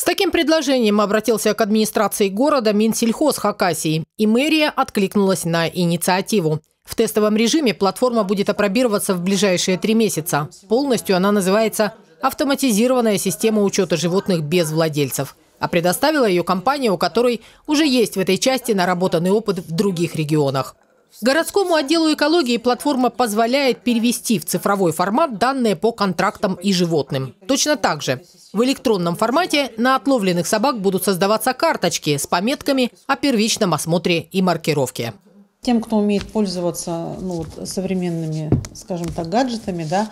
С таким предложением обратился к администрации города Минсельхоз Хакасии, и мэрия откликнулась на инициативу. В тестовом режиме платформа будет опробироваться в ближайшие три месяца. Полностью она называется «Автоматизированная система учета животных без владельцев» а предоставила ее компания, у которой уже есть в этой части наработанный опыт в других регионах. Городскому отделу экологии платформа позволяет перевести в цифровой формат данные по контрактам и животным. Точно так же в электронном формате на отловленных собак будут создаваться карточки с пометками о первичном осмотре и маркировке. Тем, кто умеет пользоваться ну, вот, современными, скажем так, гаджетами, да,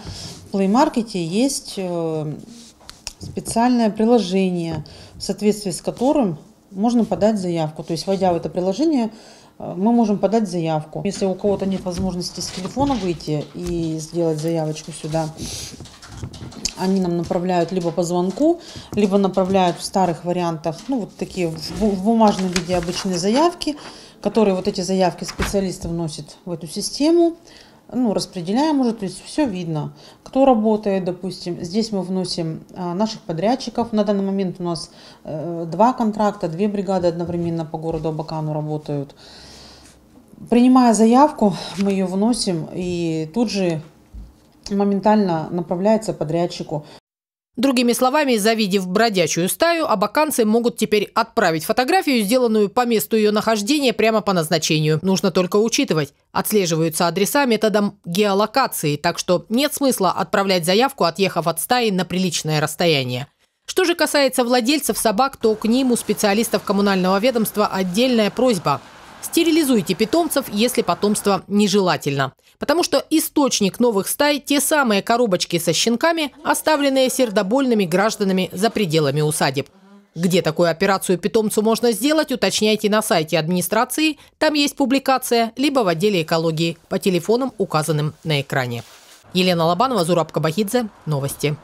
в Play Market есть э, специальное приложение, в соответствии с которым можно подать заявку. То есть, войдя в это приложение, э, мы можем подать заявку. Если у кого-то нет возможности с телефона выйти и сделать заявочку сюда, они нам направляют либо по звонку, либо направляют в старых вариантах, ну вот такие в бумажном виде обычные заявки, которые вот эти заявки специалисты вносят в эту систему. Ну, распределяем уже, то есть все видно, кто работает, допустим. Здесь мы вносим а, наших подрядчиков. На данный момент у нас э, два контракта, две бригады одновременно по городу Абакану работают. Принимая заявку, мы ее вносим и тут же моментально направляется подрядчику. Другими словами, завидев бродячую стаю, абаканцы могут теперь отправить фотографию, сделанную по месту ее нахождения, прямо по назначению. Нужно только учитывать. Отслеживаются адреса методом геолокации, так что нет смысла отправлять заявку, отъехав от стаи на приличное расстояние. Что же касается владельцев собак, то к ним у специалистов коммунального ведомства отдельная просьба – Стерилизуйте питомцев, если потомство нежелательно. Потому что источник новых стай – те самые коробочки со щенками, оставленные сердобольными гражданами за пределами усадеб. Где такую операцию питомцу можно сделать, уточняйте на сайте администрации, там есть публикация, либо в отделе экологии по телефонам, указанным на экране. Елена Лобанова, Зураб Кабахидзе. Новости.